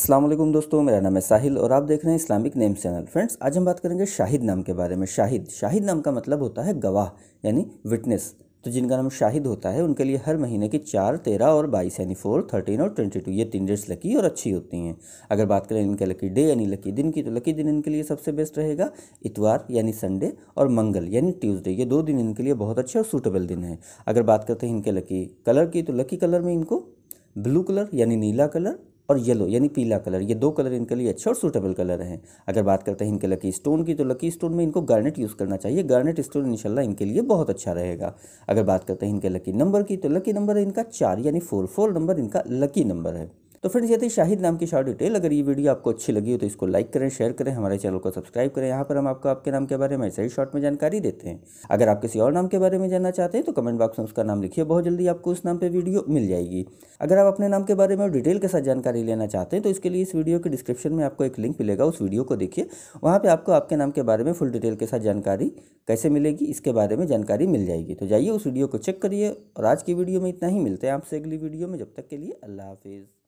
असलम दोस्तों मेरा नाम है साहिल और आप देख रहे हैं इस्लामिक नेम चैनल फ्रेंड्स आज हम बात करेंगे शाहिद नाम के बारे में शाहिद शाहिद नाम का मतलब होता है गवाह यानी विटनेस तो जिनका नाम शाहिद होता है उनके लिए हर महीने की चार तेरह और बाईस यानी फोर थर्टीन और ट्वेंटी टू ये तीन डेट्स लकी और अच्छी होती हैं अगर बात करें इनके लकी डे यानी लकी दिन की तो लकी दिन इनके लिए सबसे बेस्ट रहेगा इतवार यानी संडे और मंगल यानी ट्यूसडे ये दो दिन इनके लिए बहुत अच्छे और सूटेबल दिन है अगर बात करते हैं इनके लकी कलर की तो लकी कलर में इनको ब्लू कलर यानी नीला कलर और येलो यानी पीला कलर ये दो कलर इनके लिए अच्छे और सूटेबल कलर हैं अगर बात करते हैं इनके लकी स्टोन की तो लकी स्टोन में इनको गार्नेट यूज़ करना चाहिए गार्नेट स्टोन इनशाला इनके लिए बहुत अच्छा रहेगा अगर बात करते हैं इनके लकी नंबर की तो लकी नंबर है इनका चार यानी फोर फोर नंबर इनका लकी नंबर है तो फ्रेंड्स यदि शाहिद नाम की शॉर्ट डिटेल अगर ये वीडियो आपको अच्छी लगी हो तो इसको लाइक करें शेयर करें हमारे चैनल को सब्सक्राइब करें यहाँ पर हम आपको आपके नाम के बारे में ऐसे ही शॉर्ट में जानकारी देते हैं अगर आप किसी और नाम के बारे में जानना चाहते हैं तो कमेंट बॉक्स में उसका नाम लिखिए बहुत जल्दी आपको उस नाम पर वीडियो मिल जाएगी अगर आप अपने नाम के बारे में डिटेल के साथ जानकारी लेना चाहते हैं तो इसके लिए इस वीडियो के डिस्क्रिप्शन में आपको एक लिंक मिलेगा उस वीडियो को देखिए वहाँ पर आपको आपके नाम के बारे में फुल डिटेल के साथ जानकारी कैसे मिलेगी इसके बारे में जानकारी मिल जाएगी तो जाइए उस वीडियो को चेक करिए और आज की वीडियो में इतना ही मिलते हैं आपसे अगली वीडियो में जब तक के लिए अल्लाह हाफिज़